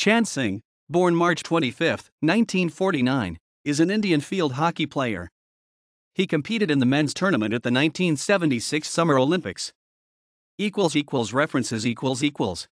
Chan Singh, born March 25, 1949, is an Indian field hockey player. He competed in the men's tournament at the 1976 Summer Olympics. Equals equals references equals equals